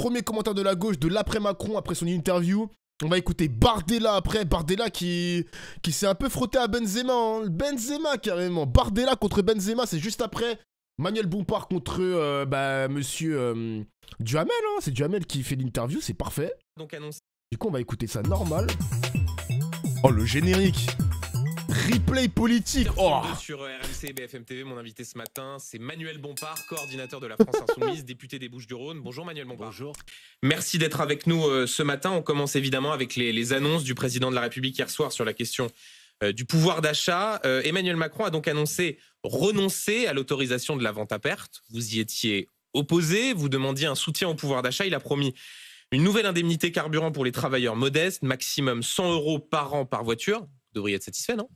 Premier commentaire de la gauche de l'après-Macron après son interview. On va écouter Bardella après, Bardella qui, qui s'est un peu frotté à Benzema, hein. Benzema carrément, Bardella contre Benzema, c'est juste après Manuel Bompard contre euh, bah, monsieur euh, hein. c'est Duhamel qui fait l'interview, c'est parfait. Donc Du coup on va écouter ça normal. Oh le générique replay politique. Sur oh. RMC euh, BFM TV, mon invité ce matin, c'est Manuel Bompard, coordinateur de la France Insoumise, député des Bouches-du-Rhône. Bonjour Manuel Bompard. Bonjour. Merci d'être avec nous euh, ce matin. On commence évidemment avec les, annonces du président de la République hier soir sur la question euh, du pouvoir d'achat. Emmanuel Macron a donc annoncé renoncer à l'autorisation de la vente à perte. Vous y étiez opposé, vous demandiez un soutien au pouvoir d'achat. Il a promis une nouvelle indemnité carburant pour les travailleurs modestes, maximum 100 euros par an par voiture. Vous devriez être satisfait, non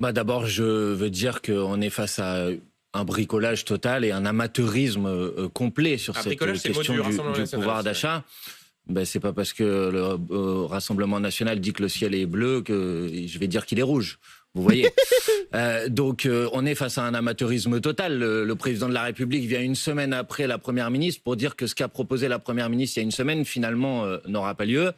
bah D'abord, je veux dire qu'on est face à un bricolage total et un amateurisme euh, complet sur cette question du, pouvoir d'achat. Ben, c'est pas parce que le euh, Rassemblement national dit que le ciel est bleu que je vais dire qu'il est rouge. Vous voyez. Euh, donc, on est face à un amateurisme total. le, président de la République vient une semaine après la première ministre pour dire que ce qu'a proposé la première ministre il y a une semaine finalement n'aura pas lieu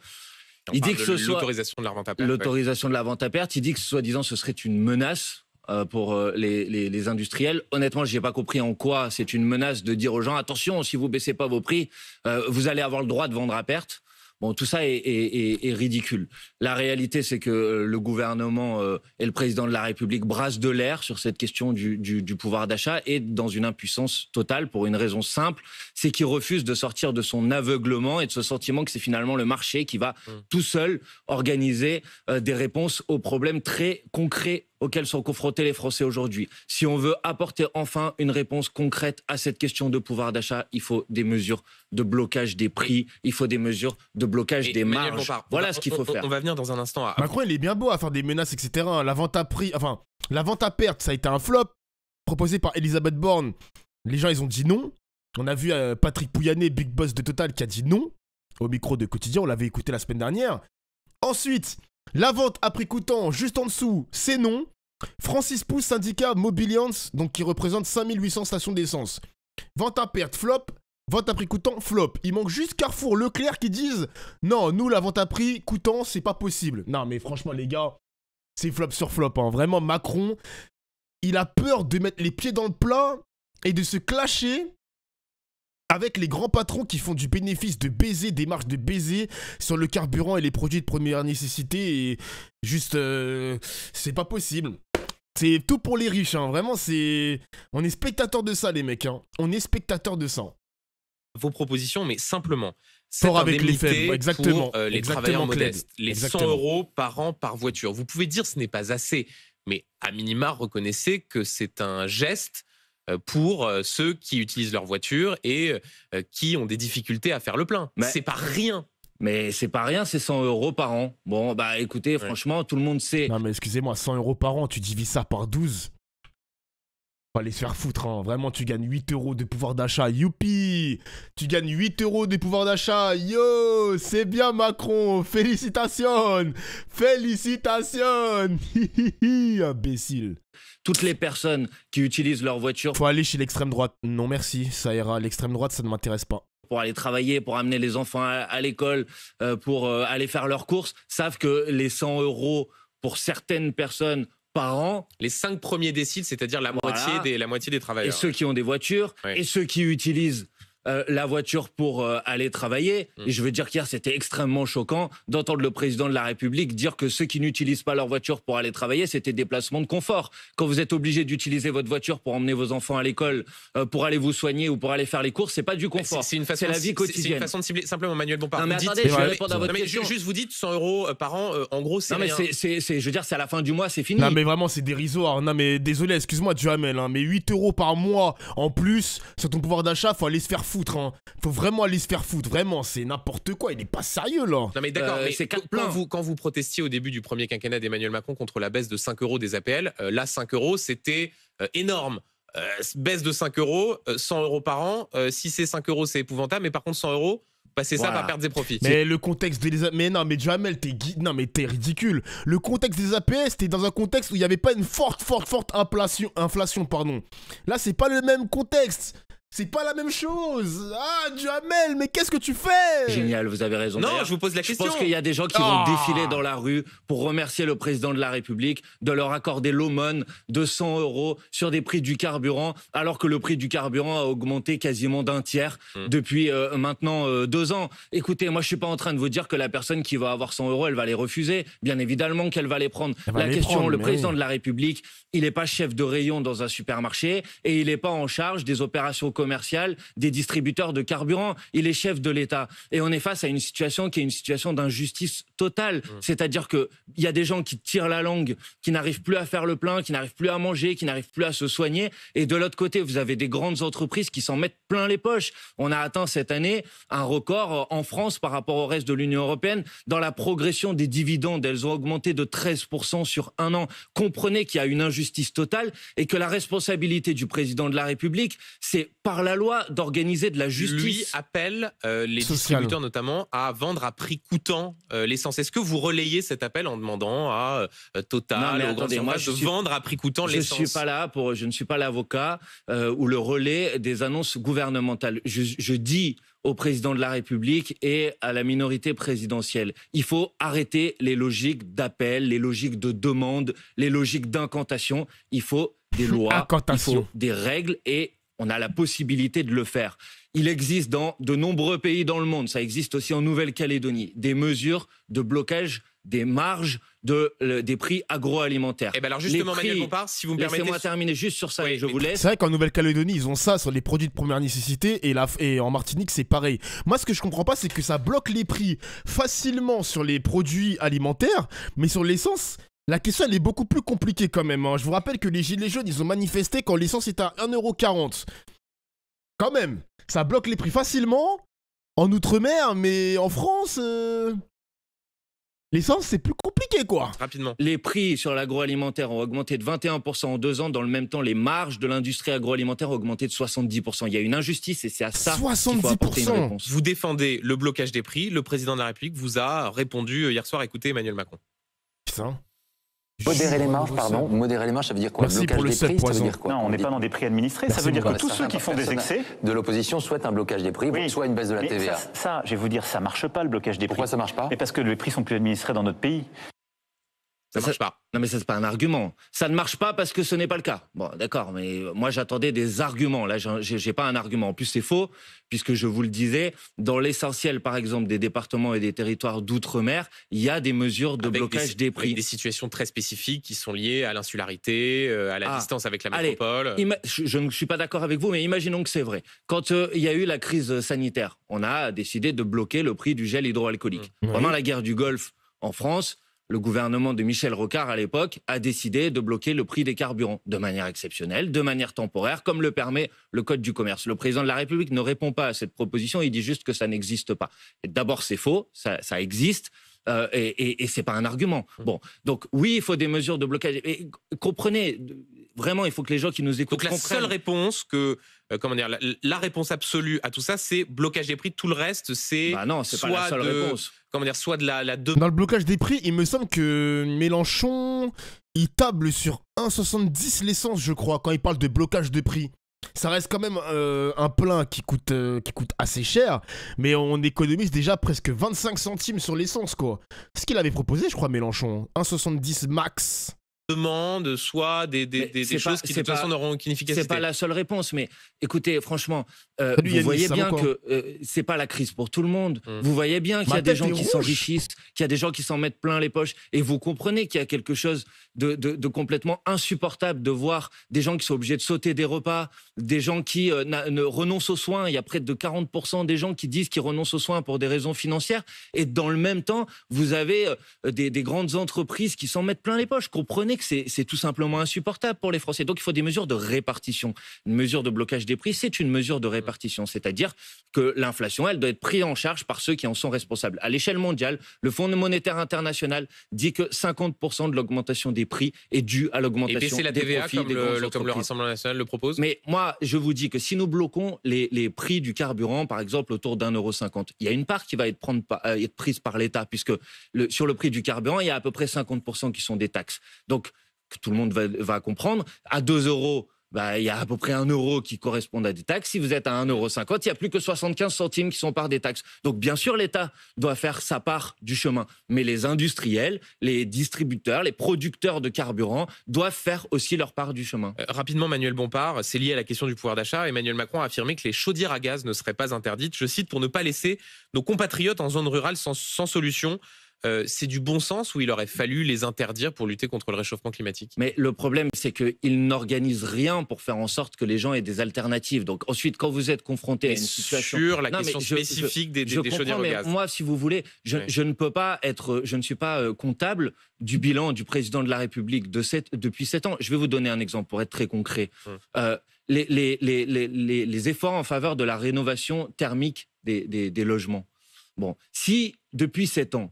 il dit que ce soit l'autorisation de la vente à perte. L'autorisation de la vente à perte. Il dit que soi-disant ce serait une menace euh, pour euh, les, industriels. Honnêtement, je n'ai pas compris en quoi c'est une menace de dire aux gens attention, si vous baissez pas vos prix, euh, vous allez avoir le droit de vendre à perte. Bon, tout ça est, ridicule. La réalité, c'est que euh, le gouvernement euh, et le président de la République brassent de l'air sur cette question du, pouvoir d'achat et dans une impuissance totale pour une raison simple, c'est qu'ils refusent de sortir de son aveuglement et de ce sentiment que c'est finalement le marché qui va mmh. tout seul organiser euh, des réponses aux problèmes très concrets auxquelles sont confrontés les Français aujourd'hui. Si on veut apporter enfin une réponse concrète à cette question de pouvoir d'achat, il faut des mesures de blocage des prix, il faut des mesures de blocage des marges. voilà ce qu'il faut faire. On va venir dans un instant. À... Macron, il est bien beau à faire des menaces, etc. Hein. La vente à prix, enfin, la vente à perte, ça a été un flop proposé par Elisabeth Borne. Les gens, ils ont dit non. On a vu euh, Patrick Pouyanné, big boss de Total, qui a dit non au micro de Quotidien. On l'avait écouté la semaine dernière. Ensuite, la vente prix coûtant juste en dessous, c'est non. Francis Pouce, syndicat Mobilians donc qui représente 5800 stations d'essence. Vente à perte, flop. Vente à prix coûtant, flop. Il manque juste Carrefour, Leclerc qui disent Non, nous, la vente à prix coûtant, c'est pas possible. Non, mais franchement, les gars, c'est flop sur flop. Hein. Vraiment, Macron, il a peur de mettre les pieds dans le plat et de se clasher avec les grands patrons qui font du bénéfice de baiser des marges de baiser sur le carburant et les produits de première nécessité juste euh, c'est pas possible. C'est tout pour les riches, hein. vraiment c'est... On est spectateurs de ça les mecs, hein. on est spectateurs de ça. Vos propositions, mais simplement, Fort avec les faibles, exactement. Euh, les exactement travailleurs modestes, les 100 euros par an par voiture. Vous pouvez dire ce n'est pas assez, mais à minima reconnaissez que c'est un geste euh, pour euh, ceux qui utilisent leur voiture et euh, qui ont des difficultés à faire le plein. C'est pas rien. Mais c'est pas rien, c'est 100 euros par an. Bon, bah écoutez, franchement, tout le monde sait. Non, mais excusez-moi, 100 euros par an, tu divises ça par 12. Pour aller se faire foutre, hein. Vraiment, tu gagnes 8 euros de pouvoir d'achat. Youpi Tu gagnes 8 euros de pouvoir d'achat. Yo C'est bien, Macron Félicitations Félicitations Imbécile toutes les personnes qui utilisent leur voiture. Faut aller chez l'extrême droite. Non merci, ça ira. L'extrême droite, ça ne m'intéresse pas pour aller travailler, pour amener les enfants à, l'école, euh, pour euh, aller faire leurs courses, savent que les 100 euros pour certaines personnes par an. Les cinq premiers déciles, c'est-à-dire la, moitié des, la moitié des travailleurs. Et ceux qui ont des voitures, et ceux qui utilisent euh, la voiture pour euh, aller travailler. Mm. Et je veux dire qu'hier, c'était extrêmement choquant d'entendre le président de la République dire que ceux qui n'utilisent pas leur voiture pour aller travailler, c'était des placements de confort. Quand vous êtes obligé d'utiliser votre voiture pour emmener vos enfants à l'école, euh, pour aller vous soigner ou pour aller faire les courses, c'est pas du confort. C'est la vie quotidienne. C'est une façon de cibler simplement Manuel bon Non, mais je vais répondre à votre question. Juste vous dites 100 euros par an, en gros, c'est. mais je veux dire, c'est à la fin du mois, c'est fini. Non mais vraiment, c'est dérisoire. Non mais désolé, excuse-moi, tu hein, mais 8 euros par mois en plus sur ton pouvoir d'achat, faut aller se faire il hein. Faut vraiment aller se faire foutre. Vraiment, c'est n'importe quoi. Il n'est pas sérieux là. Non mais d'accord, euh, mais c'est quand, vous, quand vous protestiez au début du premier quinquennat d'Emmanuel Macron contre la baisse de 5 euros des APL, euh, là 5 euros c'était euh, énorme. baisse de 5 euros, 100 euros par an. si c'est 5 euros, c'est épouvantable. Mais par contre, 100 euros, passer bah, ça va perdre des profits. Mais le contexte des mais non mais Jamel t'es ridicule. Le contexte des APS t'es dans un contexte où il n'y avait pas une forte forte forte inflation inflation pardon. Là c'est pas le même contexte. C'est pas la même chose Ah, Jamel, mais qu'est-ce que tu fais Génial, vous avez raison. Non, je vous pose la question. Je pense qu'il y a des gens qui vont ah. défiler dans la rue pour remercier le président de la République de leur accorder l'aumône de 100 euros sur des prix du carburant, alors que le prix du carburant a augmenté quasiment d'un tiers hmm. depuis euh, maintenant euh, deux ans. Écoutez, moi, je suis pas en train de vous dire que la personne qui va avoir 100 euros, elle va les refuser. Bien évidemment qu'elle va les prendre. la question, le président de la République, il n'est pas chef de rayon dans un supermarché et il n'est pas en charge des opérations commercial des distributeurs de carburant. Il est chef de l'État. Et on est face à une situation qui est une situation d'injustice totale. Mmh. C'est-à-dire qu'il y a des gens qui tirent la langue, qui n'arrivent plus à faire le plein, qui n'arrivent plus à manger, qui n'arrivent plus à se soigner. Et de l'autre côté, vous avez des grandes entreprises qui s'en mettent plein les poches. On a atteint cette année un record euh, en France par rapport au reste de l'Union européenne dans la progression des dividendes. Elles ont augmenté de 13% sur un an. Comprenez qu'il y a une injustice totale et que la responsabilité du président de la République, c'est par la loi d'organiser de la justice. Lui appelle euh, les distributeurs notamment à vendre à prix coûtant euh, l'essence. Est-ce que vous relayez cet appel en demandant à euh, Total, attendez, moi, de vendre à prix coûtant l'essence Je suis pas là pour, je ne suis pas l'avocat ou le relais des annonces gouvernementales. je, dis au président de la République et à la minorité présidentielle. Il faut arrêter les logiques d'appel, les logiques de demande, les logiques d'incantation. Il faut des lois, il faut des règles et on a la possibilité de le faire. Il existe dans de nombreux pays dans le monde, ça existe aussi en Nouvelle-Calédonie, des mesures de blocage des marges de, des prix agroalimentaires. Et eh ben alors justement, Manuel si vous me permettez... Laissez-moi terminer juste sur ça, et je vous laisse. C'est vrai qu'en Nouvelle-Calédonie, ils ont ça sur les produits de première nécessité, et, la, et en Martinique, c'est pareil. Moi, ce que je comprends pas, c'est que ça bloque les prix facilement sur les produits alimentaires, mais sur l'essence, la question, elle est beaucoup plus compliquée quand même. Hein. Je vous rappelle que les Gilets jaunes, ils ont manifesté quand l'essence est à 1,40€. Quand même, ça bloque les prix facilement en Outre-mer, mais en France... Euh, l'essence, c'est plus compliqué, quoi. Rapidement. Les prix sur l'agroalimentaire ont augmenté de 21% en deux ans. Dans le même temps, les marges de l'industrie agroalimentaire ont augmenté de 70%. Il y a une injustice et c'est à ça qu'il faut apporter une réponse. Vous défendez le blocage des prix. Le président de la République vous a répondu euh, hier soir. Écoutez, Emmanuel Macron. Putain. Modérer les marges, pardon. Modérer les marges, ça veut dire quoi Blocage des prix, ça veut dire quoi Non, on n'est pas dans des prix administrés. ça veut dire que tous ceux qui font des excès de l'opposition souhaitent un blocage des prix, soit une baisse de la TVA. Ça, ça, je vais vous dire, ça marche pas le blocage des prix. Pourquoi ça marche pas parce que les prix sont plus administrés dans notre pays. Ça ne marche pas. Non, mais ça, c'est pas un argument. Ça ne marche pas parce que ce n'est pas le cas. Bon, d'accord, mais moi, j'attendais des arguments. Là, n'ai pas un argument. En plus, c'est faux, puisque je vous le disais, dans l'essentiel, par exemple, des départements et des territoires d'outre-mer, il y a des mesures de blocage des, prix. des situations très spécifiques qui sont liées à l'insularité, euh, à la ah, distance avec la métropole. je, ne suis pas d'accord avec vous, mais imaginons que c'est vrai. Quand euh, il y a eu la crise sanitaire, on a décidé de bloquer le prix du gel hydroalcoolique. Mm. Pendant la guerre du Golfe en France, le gouvernement de Michel Rocard à l'époque a décidé de bloquer le prix des carburants de manière exceptionnelle, de manière temporaire, comme le permet le Code du commerce. Le président de la République ne répond pas à cette proposition, il dit juste que ça n'existe pas. D'abord, c'est faux, ça, existe. Euh, et, et, et c'est pas un argument. Mmh. Bon, donc oui, il faut des mesures de blocage. comprenez, vraiment, il faut que les gens qui nous écoutent. Donc la seule réponse que euh, comment dire, la, réponse absolue à tout ça, c'est blocage des prix. Tout le reste, c'est Ah non, c'est pas la seule réponse. Comment dire, soit de la, la Dans le blocage des prix, il me semble que Mélenchon, il table sur 1,70 l'essence, je crois, quand il parle de blocage de prix. Ça reste quand même euh, un plein qui coûte, euh, qui coûte assez cher, mais on économise déjà presque 25 centimes sur l'essence, quoi. ce qu'il avait proposé, je crois, Mélenchon. 1,70 max demande soit des, des, choses qui de toute façon n'auront aucune efficacité. C'est pas la seule réponse, mais écoutez, franchement, euh, vous voyez bien que ce euh, c'est pas la crise pour tout le monde. Mmh. Vous voyez bien qu'il y a des gens qui s'enrichissent, qu'il y a des gens qui s'en mettent plein les poches, et vous comprenez qu'il y a quelque chose de, de, complètement insupportable de voir des gens qui sont obligés de sauter des repas, des gens qui euh, ne renoncent aux soins. Il y a près de 40% des gens qui disent qu'ils renoncent aux soins pour des raisons financières, et dans le même temps, vous avez des, des grandes entreprises qui s'en mettent plein les poches. Comprenez c'est tout simplement insupportable pour les Français. Donc il faut des mesures de répartition. Une mesure de blocage des prix, c'est une mesure de mmh. répartition, c'est-à-dire que l'inflation, elle doit être prise en charge par ceux qui en sont responsables. À l'échelle mondiale, le Fonds monétaire international dit que 50% de l'augmentation des prix est due à l'augmentation des la TVA, profits des le, comme le Rassemblement national le propose. Mais moi, je vous dis que si nous bloquons les, prix du carburant, par exemple, autour d'un euro il y a une part qui va être, euh, être prise par l'État, puisque le, sur le prix du carburant, il y a à peu près 50% qui sont des taxes. Donc que tout le monde va, comprendre. À 2 euros, bah, il y a à peu près 1 euro qui correspond à des taxes. Si vous êtes à 1,50 euro, il n'y a plus que 75 centimes qui sont par des taxes. Donc, bien sûr, l'État doit faire sa part du chemin. Mais les industriels, les distributeurs, les producteurs de carburant doivent faire aussi leur part du chemin. Euh, rapidement, Manuel Bompard, c'est lié à la question du pouvoir d'achat. Emmanuel Macron a affirmé que les chaudières à gaz ne seraient pas interdites, je cite, pour ne pas laisser nos compatriotes en zone rurale sans solution. Euh, c'est du bon sens où il aurait fallu les interdire pour lutter contre le réchauffement climatique Mais le problème, c'est qu'ils n'organisent rien pour faire en sorte que les gens aient des alternatives. Donc ensuite, quand vous êtes confronté à une situation... Sur la question spécifique des, des, mais Moi, si vous voulez, je, ne peux pas être... Je ne suis pas euh, comptable du bilan du président de la République depuis sept ans. Je vais vous donner un exemple pour être très concret. Euh, les, efforts en faveur de la rénovation thermique des, logements. Bon, si depuis sept ans,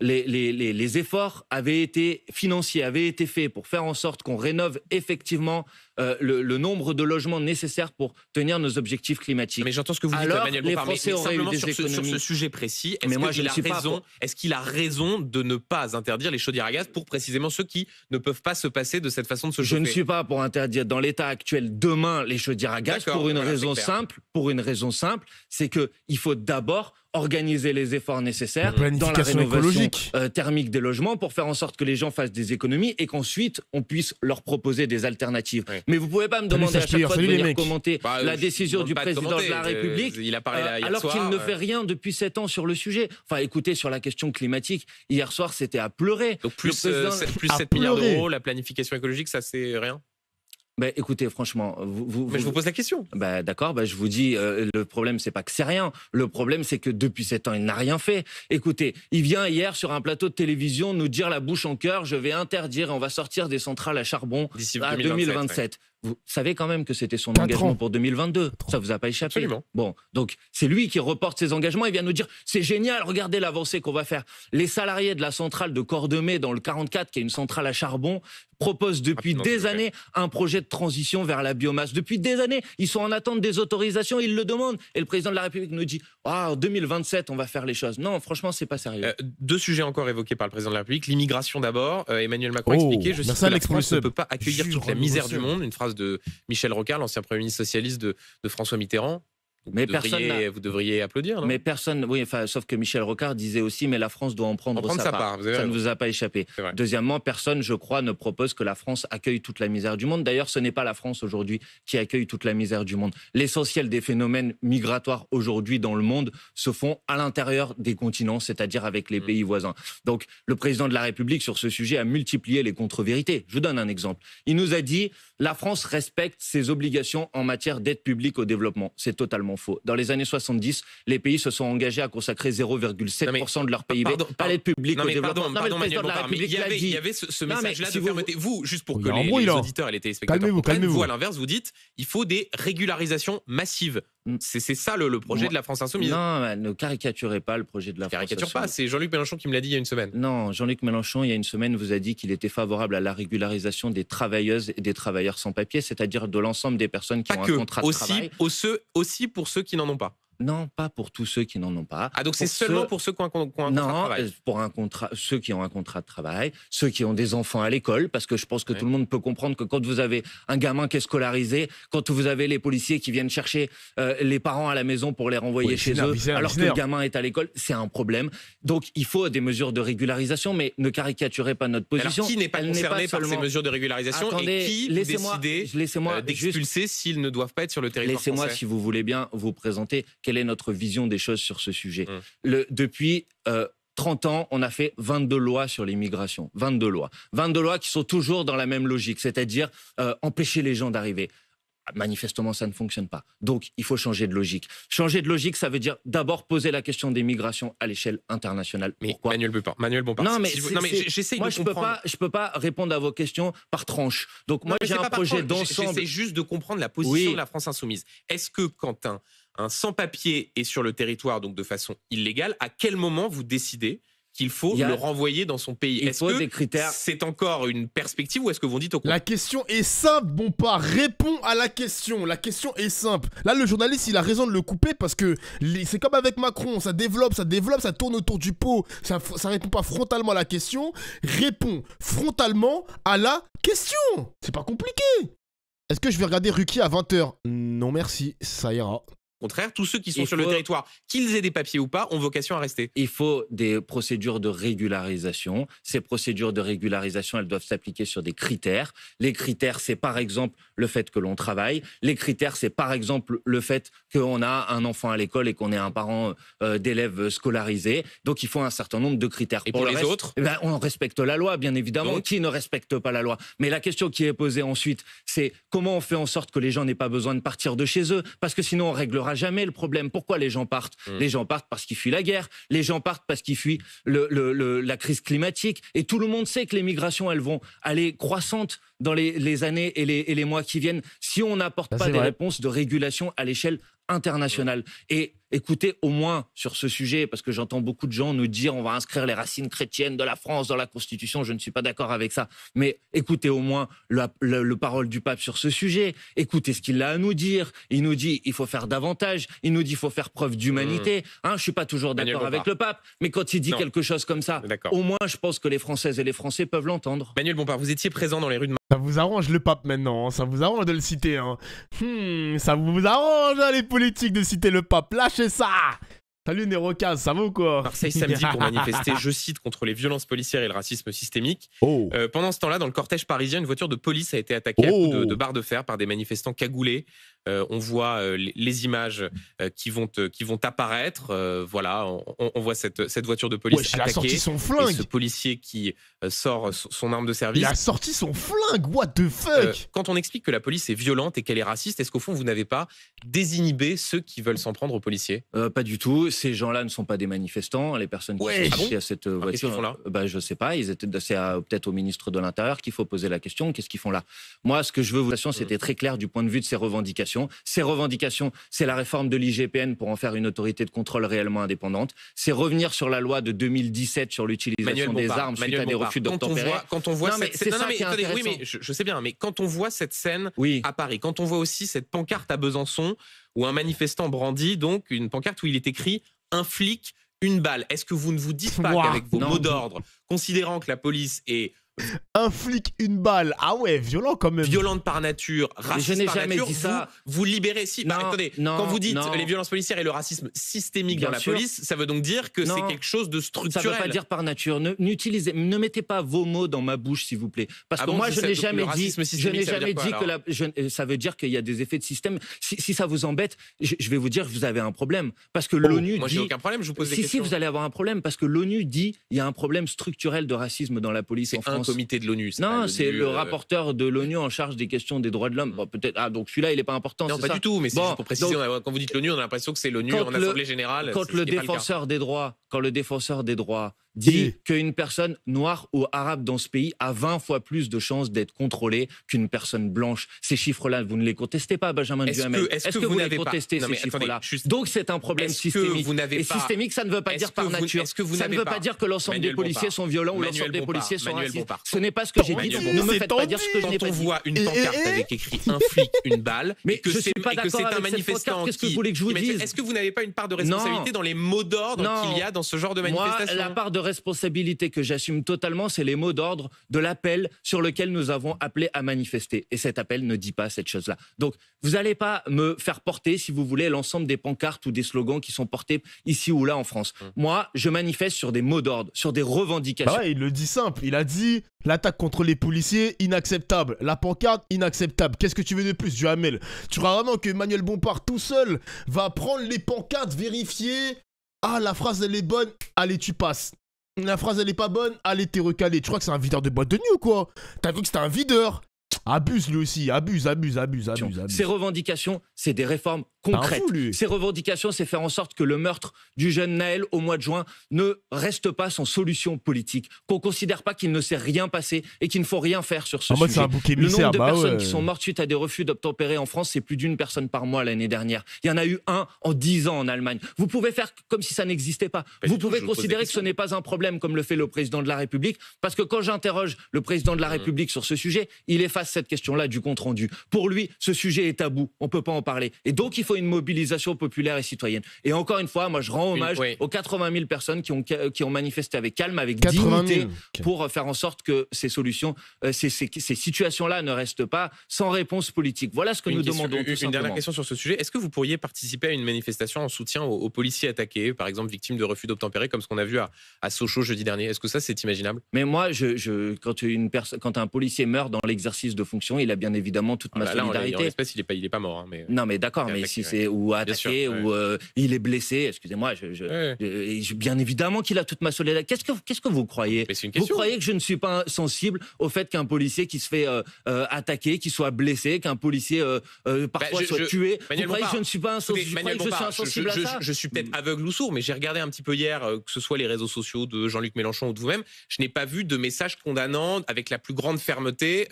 les, efforts avaient été financiers, avaient été faits pour faire en sorte qu'on rénove effectivement euh, le, nombre de logements nécessaires pour tenir nos objectifs climatiques. Mais j'entends ce que vous dites, Emmanuel les mais, mais sur Ce, sujet précis, est-ce qu'il a, raison, est qu'il a raison de ne pas interdire les chaudières à gaz pour précisément ceux qui ne peuvent pas se passer de cette façon de se chauffer Je ne suis pas pour interdire dans l'état actuel demain les chaudières à gaz pour une raison simple, pour une raison simple, c'est que il faut d'abord organiser les efforts nécessaires dans la rénovation euh, thermique des logements pour faire en sorte que les gens fassent des économies et qu'ensuite on puisse leur proposer des alternatives. Mais vous pouvez pas me demander à chaque fois de venir bah, commenter la décision du président de la République, il a euh, alors qu'il ne euh. fait rien depuis 7 ans sur le sujet. Enfin, écoutez, sur la question climatique, hier soir, c'était à pleurer. Donc plus, euh, plus 7 milliards d'euros, la planification écologique, ça c'est rien bah, écoutez, franchement, vous, je vous pose la question. Bah, d'accord, bah, je vous dis, euh, le problème c'est pas que c'est rien. Le problème c'est que depuis sept ans il n'a rien fait. Écoutez, il vient hier sur un plateau de télévision nous dire la bouche en cœur, je vais interdire, on va sortir des centrales à charbon à 2027. Vous savez quand même que c'était son engagement pour 2022. Ça vous a pas échappé. Absolument. Bon, donc c'est lui qui reporte ses engagements. Il vient nous dire c'est génial, regardez l'avancée qu'on va faire. Les salariés de la centrale de Cordemais dans le 44, qui est une centrale à charbon, proposent depuis ah, des années un projet de transition vers la biomasse. Depuis des années, ils sont en attente des autorisations, ils le demandent. Et le président de la République nous dit en 2027 on va faire les choses. Non, franchement, c'est pas sérieux. Euh, deux sujets encore évoqués par le président de la République. L'immigration d'abord. Euh, Emmanuel Macron a expliqué oh, je sais que la France ne peut pas accueillir toute la misère du monde. Une phrase de Michel Rocard, l'ancien Premier ministre socialiste de François Mitterrand, mais personne vous devriez applaudir. mais personne, oui, enfin, sauf que Michel Rocard disait aussi, mais la France doit en prendre, sa, part. ça ne vous a pas échappé. Deuxièmement, personne, je crois, ne propose que la France accueille toute la misère du monde. D'ailleurs, ce n'est pas la France aujourd'hui qui accueille toute la misère du monde. L'essentiel des phénomènes migratoires aujourd'hui dans le monde se font à l'intérieur des continents, c'est-à-dire avec les mmh. pays voisins. Donc, le président de la République, sur ce sujet, a multiplié les contre-vérités. Je vous donne un exemple. Il nous a dit, la France respecte ses obligations en matière d'aide publique au développement. C'est totalement dans les années 70, les pays se sont engagés à consacrer 0,7% de leur PIB pardon, à l'aide publique mais au développement. Pardon, non mais le il y, avait, y avait ce, message-là si vous... juste pour que les, auditeurs et les téléspectateurs calmez vous, calmez vous à l'inverse, vous dites il faut des régularisations massives Mmh. C'est ça le, projet de la France Insoumise. Non, bah, ne caricaturez pas le projet de la France Insoumise. Caricature pas, c'est Jean-Luc Mélenchon qui me l'a dit il y a une semaine. Non, Jean-Luc Mélenchon, il y a une semaine, vous a dit qu'il était favorable à la régularisation des travailleuses et des travailleurs sans papier, c'est-à-dire de l'ensemble des personnes qui ont un contrat de aussi, travail. Aussi, aussi pour ceux qui n'en ont pas. Non, pas pour tous ceux qui n'en ont pas. Ah, donc c'est seulement pour ceux qui ont un, contrat de travail Non, euh, pour un contrat, ceux qui ont un contrat de travail, ceux qui ont des enfants à l'école, parce que je pense que tout le monde peut comprendre que quand vous avez un gamin qui est scolarisé, quand vous avez les policiers qui viennent chercher euh, les parents à la maison pour les renvoyer chez eux, alors que le gamin est à l'école, c'est un problème. Donc il faut des mesures de régularisation, mais ne caricaturez pas notre position. Alors, qui n'est pas concerné par ces mesures de régularisation et qui laissez laissez euh, d'expulser s'ils ne doivent pas être sur le territoire Laissez-moi, si vous voulez bien, vous présenter quelle est notre vision des choses sur ce sujet. Mm. Le, depuis 30 euh, ans, on a fait 22 lois sur l'immigration. 22 lois. 22 lois qui sont toujours dans la même logique, c'est-à-dire euh, empêcher les gens d'arriver. Manifestement, ça ne fonctionne pas. Donc, il faut changer de logique. Changer de logique, ça veut dire d'abord poser la question des migrations à l'échelle internationale. Mais Manuel Bompard, Manuel Bompard, Non, mais, j'essaie de comprendre… – Moi, je ne peux pas, peux pas répondre à vos questions par tranche. Donc, moi, j'ai un projet d'ensemble. J'essaie juste de comprendre la position de la France insoumise. Est-ce que Quentin, un sans-papier est sur le territoire, donc de façon illégale, à quel moment vous décidez qu'il faut le renvoyer dans son pays. Est-ce que c'est encore une perspective ou est-ce que vous dites au contraire La question est simple, bon pas. Réponds à la question. La question est simple. Là, le journaliste, il a raison de le couper parce que c'est comme avec Macron. Ça développe, ça développe, ça tourne autour du pot. Ça, ça répond pas frontalement à la question. Réponds frontalement à la question. C'est pas compliqué. Est-ce que je vais regarder Ruki à 20h Non merci, ça ira. Au contraire, tous ceux qui sont sur le territoire, qu'ils aient des papiers ou pas, ont vocation à rester. Il faut des procédures de régularisation. Ces procédures de régularisation, elles doivent s'appliquer sur des critères. Les critères, c'est par exemple le fait que l'on travaille. Les critères, c'est par exemple le fait qu'on a un enfant à l'école et qu'on est un parent d'élève euh, d'élèves scolarisés. Donc, il faut un certain nombre de critères. Et pour, les autres eh ben, On respecte la loi, bien évidemment. Qui ne respecte pas la loi Mais la question qui est posée ensuite, c'est comment on fait en sorte que les gens n'aient pas besoin de partir de chez eux Parce que sinon, on réglera jamais le problème. Pourquoi les gens partent hmm. Les gens partent parce qu'ils fuient la guerre, les gens partent parce qu'ils fuient le, la crise climatique. Et tout le monde sait que les migrations, elles vont aller croissantes dans les, années et les, mois qui viennent si on n'apporte pas des réponses de régulation à l'échelle internationale. Et écoutez au moins sur ce sujet, parce que j'entends beaucoup de gens nous dire on va inscrire les racines chrétiennes de la France dans la Constitution, je ne suis pas d'accord avec ça, mais écoutez au moins le, le, parole du pape sur ce sujet, écoutez ce qu'il a à nous dire, il nous dit il faut faire davantage, il nous dit il faut faire preuve d'humanité, mmh. hein, je ne suis pas toujours d'accord avec le pape, mais quand il dit quelque chose comme ça, au moins je pense que les Françaises et les Français peuvent l'entendre. Manuel Bompard, vous étiez présent dans les rues de... Ça vous arrange le pape maintenant, hein. ça vous arrange de le citer. Hein. Hmm, ça vous arrange les politiques de citer le pape, ça Salut Nero 15, ça va ou quoi Marseille samedi pour manifester, je cite, contre les violences policières et le racisme systémique. Oh. Euh, pendant ce temps-là, dans le cortège parisien, une voiture de police a été attaquée oh. de barres de fer par des manifestants cagoulés. Euh, on voit euh, les images euh, qui vont qui vont apparaître. voilà, on, voit cette cette voiture de police a sorti son flingue. Et ce policier qui sort son arme de service. Il a sorti son flingue. What the fuck Quand on explique que la police est violente et qu'elle est raciste, est-ce qu'au fond vous n'avez pas désinhibé ceux qui veulent s'en prendre aux policiers Pas du tout. Ces gens-là ne sont pas des manifestants. Les personnes qui sont ah à cette ah, voiture voiture, -ce là bah, je sais pas. Ils étaient c'est peut-être au ministre de l'Intérieur qu'il faut poser la question. Qu'est-ce qu'ils font là Moi, ce que je veux vous dire c'était très clair du point de vue de ces revendications ces revendications, c'est la réforme de l'IGPN pour en faire une autorité de contrôle réellement indépendante. C'est revenir sur la loi de 2017 sur l'utilisation des armes suite à des refus d'obtempérer. Quand on voit, quand on voit cette scène, je, sais bien, mais quand on voit cette scène à Paris, quand on voit aussi cette pancarte à Besançon où un manifestant brandit donc une pancarte où il est écrit un flic, une balle. Est-ce que vous ne vous dites pas qu'avec vos mots d'ordre, considérant que la police est un flic, une balle. Ah ouais, violent quand même. Violente par nature, raciste je n'ai jamais Dit ça. Vous, libérez si. Bah, non, non, quand vous dites les violences policières et le racisme systémique dans la police, ça veut donc dire que c'est quelque chose de structurel. Ça ne veut pas dire par nature. Ne, n'utilisez, ne mettez pas vos mots dans ma bouche, s'il vous plaît, parce ah que moi je n'ai jamais dit. Je n'ai jamais dit que euh, ça veut dire qu'il y a des effets de système. Si, si ça vous embête, je, vais vous dire que vous avez un problème, parce que oh, l'ONU. dit… – moi, j'ai aucun problème. Je vous pose des si, questions. Si, vous allez avoir un problème, parce que l'ONU dit il y a un problème structurel de racisme dans la police en France comité de l'ONU. Non, c'est le euh, rapporteur de l'ONU en charge des questions des droits de l'homme. Bon, peut-être. Ah, donc celui-là, il n'est pas important. Non, pas du tout. Mais c'est pour préciser. quand vous dites l'ONU, on a l'impression que c'est l'ONU en assemblée générale. le défenseur des droits, quand le défenseur des droits dit qu'une personne noire ou arabe dans ce pays a 20 fois plus de chances d'être contrôlée qu'une personne blanche. Ces chiffres-là, vous ne les contestez pas, Benjamin Duhamel. Est-ce que, vous, vous n'avez contesté ces chiffres-là Donc c'est un problème systémique. Vous pas... Et systémique, ça ne veut pas dire par nature. Que vous ça ne veut pas, dire que l'ensemble des policiers sont violents ou l'ensemble des policiers sont Manuel Ce n'est pas ce que j'ai dit. Ne me faites pas dire ce que je n'ai pas dit. Quand on voit une pancarte eh, eh. avec écrit un flic, une balle, mais que c'est un manifestant qu'est-ce que vous voulez que je vous dise Est-ce que vous n'avez pas une part de responsabilité dans les mots d'ordre qu'il y a dans ce genre de manifestation responsabilité que j'assume totalement, c'est les mots d'ordre de l'appel sur lequel nous avons appelé à manifester. Et cet appel ne dit pas cette chose-là. Donc, vous n'allez pas me faire porter, si vous voulez, l'ensemble des pancartes ou des slogans qui sont portés ici ou là en France. Hum. Moi, je manifeste sur des mots d'ordre, sur des revendications. Bah ouais, il le dit simple. Il a dit l'attaque contre les policiers, inacceptable. La pancarte, inacceptable. Qu'est-ce que tu veux de plus, Jamel Tu crois vraiment que Manuel Bompard tout seul va prendre les pancartes, vérifier, ah, la phrase, elle est bonne. Allez, tu passes. La phrase elle est pas bonne, allez t'es recalé. Tu crois que c'est un videur de boîte de nuit ou quoi T'as vu que c'était un videur abuse lui aussi, abuse, abuse, abuse, abuse. Ces revendications, c'est des réformes concrètes. Ses Ces revendications, c'est faire en sorte que le meurtre du jeune Naël au mois de juin ne reste pas sans solution politique, qu'on considère pas qu'il ne s'est rien passé et qu'il ne faut rien faire sur ce ah, sujet. le nombre de bah personnes qui sont mortes suite à des refus d'obtempérer en France, c'est plus d'une personne par mois l'année dernière. Il y en a eu un en dix ans en Allemagne. Vous pouvez faire comme si ça n'existait pas. Bah, vous pouvez considérer que ce n'est pas un problème comme le fait le président de la République, parce que quand j'interroge le président de la mm. République sur ce sujet, il est face cette question-là du compte rendu. Pour lui, ce sujet est tabou, on ne peut pas en parler. Et donc, il faut une mobilisation populaire et citoyenne. Et encore une fois, moi, je rends hommage aux 80 000 personnes qui ont, qui ont manifesté avec calme, avec dignité, pour euh, faire en sorte que ces solutions, euh, ces, ces, situations-là ne restent pas sans réponse politique. Voilà ce que nous demandons. Une, dernière question sur ce sujet. Est-ce que vous pourriez participer à une manifestation en soutien aux, policiers attaqués, par exemple victimes de refus d'obtempérer, comme ce qu'on a vu à, Sochaux jeudi dernier Est-ce que ça, c'est imaginable Mais moi, je, quand, une quand un policier meurt dans l'exercice de fonction, il a bien évidemment toute ah ma bah solidarité. En il n'est pas, est pas mort. Hein, mais... Euh, non, mais d'accord, mais si c'est ou attaqué ou euh, il est blessé, excusez-moi, bien évidemment qu'il a toute ma solidarité. Qu'est-ce que, qu'est-ce que vous croyez Vous croyez que je ne suis pas sensible au fait qu'un policier qui se fait euh, attaquer, qui soit blessé, qu'un policier bah, parfois soit tué Vous croyez que je ne suis pas insensible, je, suis insensible à ça je, suis peut-être hmm. aveugle ou sourd, mais j'ai regardé un petit peu hier que ce soit les réseaux sociaux de Jean-Luc Mélenchon ou de vous-même, je n'ai pas vu de message condamnant avec la plus grande fermeté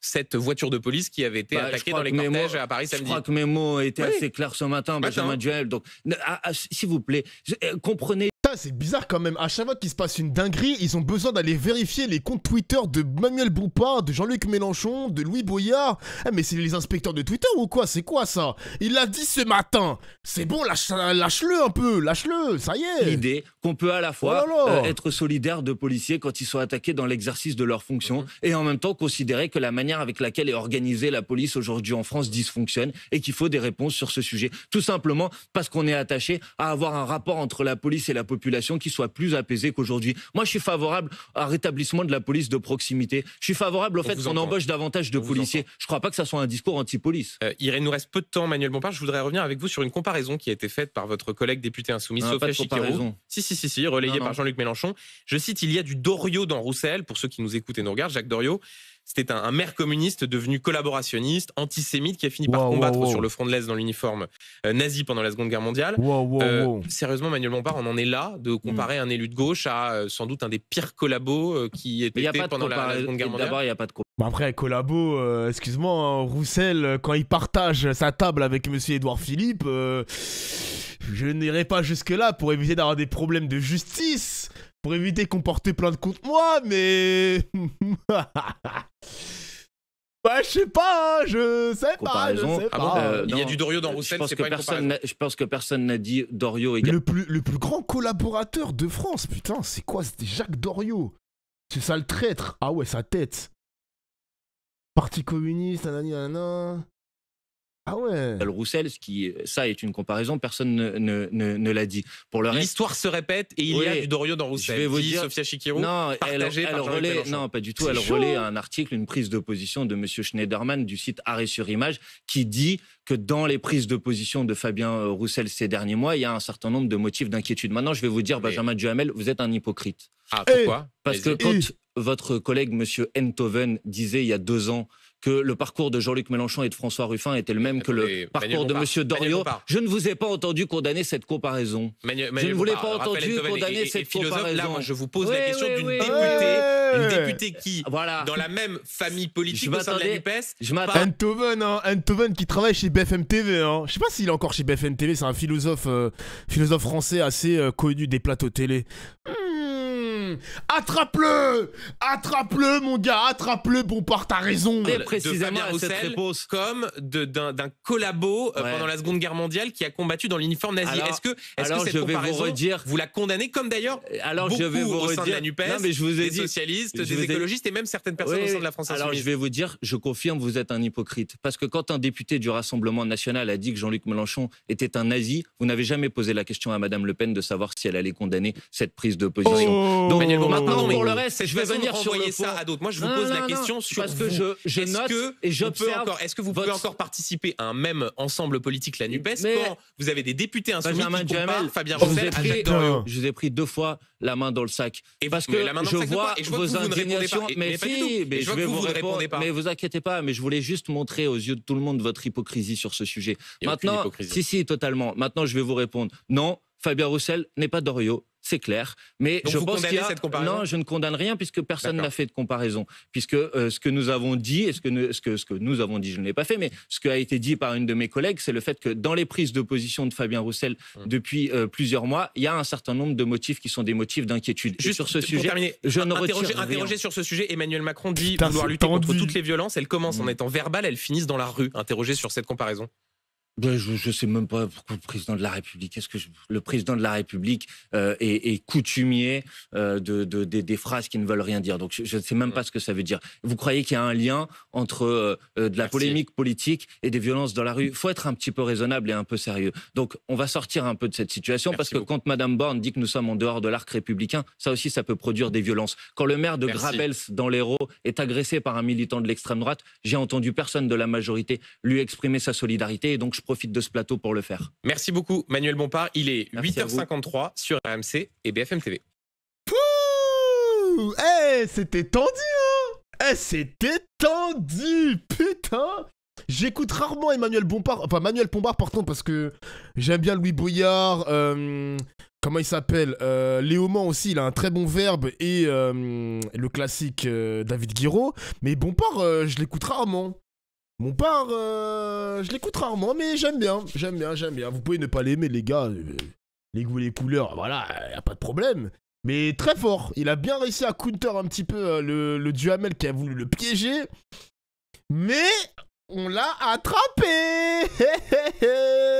cette cette voiture de police qui avait été bah, attaquée dans les cortèges à Paris samedi. Je crois que mes mots étaient assez clairs ce matin, Benjamin Duel. Donc, ah, ah, s'il vous plaît, euh, comprenez c'est bizarre quand même. À chaque fois qu'il se passe une dinguerie, ils ont besoin d'aller vérifier les comptes Twitter de Manuel Boupard, de Jean-Luc Mélenchon, de Louis Boyard. Eh, mais c'est les inspecteurs de Twitter ou quoi C'est quoi ça Il l'a dit ce matin. C'est bon, lâche, le un peu, lâche-le, ça y est. L'idée qu'on peut à la fois oh euh, être solidaire de policiers quand ils sont attaqués dans l'exercice de leurs fonctions et en même temps considérer que la manière avec laquelle est organisée la police aujourd'hui en France dysfonctionne et qu'il faut des réponses sur ce sujet. Tout simplement parce qu'on est attaché à avoir un rapport entre la police et la population population qui soit plus apaisée qu'aujourd'hui. Moi, je suis favorable à rétablissement de la police de proximité. Je suis favorable au fait qu'on embauche davantage de policiers. Je ne crois pas que ça soit un discours anti-police. Euh, il nous reste peu de temps, Manuel Bompard. Je voudrais revenir avec vous sur une comparaison qui a été faite par votre collègue député insoumis, non, Sophia Si, si, si, si, relayée par Jean-Luc Mélenchon. Je cite, il y a du Doriot dans Roussel, pour ceux qui nous écoutent et nous regardent, Jacques Doriot. C'était un, maire communiste devenu collaborationniste, antisémite, qui a fini par combattre sur le front de l'Est dans l'uniforme euh, nazi pendant la Seconde Guerre mondiale. Euh, sérieusement, Manuel Bompard, on en est là de hmm. comparer un élu de gauche à euh, sans doute un des pires collabos qui était pendant la, Seconde Guerre mondiale. il n'y a pas de bah après, collabo, excuse-moi, hein, Roussel, quand il partage sa table avec Monsieur Édouard Philippe, je n'irai pas jusque-là pour éviter d'avoir des problèmes de justice pour éviter qu'on porte de contre moi, mais... Bah, je sais pas, hein, je sais pas, je ah euh, il y a du Dorio dans Roussel, Je pense que personne n'a dit Dorio également. Le plus, le plus grand collaborateur de France, putain, c'est quoi C'était Jacques Dorio. C'est ça le traître. Ah ouais, sa tête. Parti communiste, nanana. Ah Roussel, qui, ça est une comparaison, personne ne, l'a dit. Pour L'histoire se répète et il y a du Dorio dans Roussel. Je vais vous dire, Sophia Chikirou, non, non, pas du tout. Elle relaie un article, une prise de position de Monsieur Schneiderman du site Arrêt sur Image, qui dit que dans les prises de position de Fabien euh, Roussel ces derniers mois, il y a un certain nombre de motifs d'inquiétude. Maintenant, je vais vous dire, Benjamin Duhamel, vous êtes un hypocrite. Ah, pourquoi Parce que quand votre collègue Monsieur Enthoven disait il y a deux ans que le parcours de Jean-Luc Mélenchon et de François Ruffin était le même que le parcours de M. Doriot. Je ne vous ai pas entendu condamner cette comparaison. je ne vous pas entendu condamner cette comparaison. Là, je vous pose la question d'une députée, une députée qui, voilà. dans la même famille politique je au sein de la je m'attends. Antoven, hein. qui travaille chez BFM TV. Hein. Je sais pas s'il est encore chez BFM TV. C'est un philosophe, euh, philosophe français assez euh, connu des plateaux télé. Hmm. Attrape-le Attrape-le, mon gars, attrape-le, bon par ta raison de Précisément à cette Comme d'un collabo euh, pendant la Seconde Guerre mondiale qui a combattu dans l'uniforme nazi. Est-ce que, je vais vous, vous la condamnez comme d'ailleurs euh, Alors je vais vous de la NUPES, je vous ai des socialistes, des écologistes et même certaines personnes au sein de la France Alors je vais vous dire, je confirme, vous êtes un hypocrite. Parce que quand un député du Rassemblement national a dit que Jean-Luc Mélenchon était un nazi, vous n'avez jamais posé la question à Madame Le Pen de savoir si elle allait condamner cette prise de position. Oh, Oh. Maintenant, pour le reste, je vais venir sur ça à d'autres. Moi, je vous pose la question sur parce que je, note et j'observe. Est-ce que vous pouvez encore participer à un même ensemble politique la Nupes quand vous avez des députés insoumis qui Fabien Roussel Je vous ai pris deux fois la main dans le sac. Et parce que je vois vos indignations. Mais si, mais je vais vous répondre. Mais vous inquiétez pas. Mais je voulais juste montrer aux yeux de tout le monde votre hypocrisie sur ce sujet. Maintenant, si si, totalement. Maintenant, je vais vous répondre. Non, Fabien Roussel n'est pas Doriot c'est clair. Mais je pense Non, je ne condamne rien puisque personne n'a fait de comparaison. Puisque euh, ce que nous avons dit, et ce que, nous, ce que, ce que nous avons dit, je ne l'ai pas fait, mais ce qui a été dit par une de mes collègues, c'est le fait que dans les prises de position de Fabien Roussel hum. depuis euh, plusieurs mois, il y a un certain nombre de motifs qui sont des motifs d'inquiétude. Juste sur ce sujet, terminer, je ne sur ce sujet, Emmanuel Macron dit vouloir lutter contre toutes les violences. Elles commencent en hum. étant verbales, elles finissent dans la rue. Interrogé sur cette comparaison je ne sais même pas pourquoi le président de la République. est que le président de la République euh, est, coutumier euh, de, des phrases qui ne veulent rien dire Donc je ne sais même pas ce que ça veut dire. Vous croyez qu'il y a un lien entre euh, de la polémique politique et des violences dans la rue Il faut être un petit peu raisonnable et un peu sérieux. Donc on va sortir un peu de cette situation parce que quand Madame Borne dit que nous sommes en dehors de l'arc républicain, ça aussi ça peut produire des violences. Quand le maire de Merci. Grabels dans l'Hérault est agressé par un militant de l'extrême droite, j'ai entendu personne de la majorité lui exprimer sa solidarité donc profite de ce plateau pour le faire. Merci beaucoup, Manuel Bompard. Il est 8h53 sur AMC et BFM TV. Pouh eh, c'était tendu, hein eh, c'était tendu, putain J'écoute rarement Emmanuel Bompard, enfin Manuel Bompard par parce que j'aime bien Louis Boyard, euh, comment il s'appelle euh, Léo aussi, il a un très bon verbe et euh, le classique euh, David Guiraud, mais Bompard je l'écoute rarement. Mon père, euh, je l'écoute rarement, mais j'aime bien, j'aime bien, j'aime bien. Vous pouvez ne pas l'aimer, les gars. Euh, les goûts, les couleurs, voilà, y a pas de problème. Mais très fort, il a bien réussi à counter un petit peu euh, le, le Duhamel qui a voulu le piéger. Mais on l'a attrapé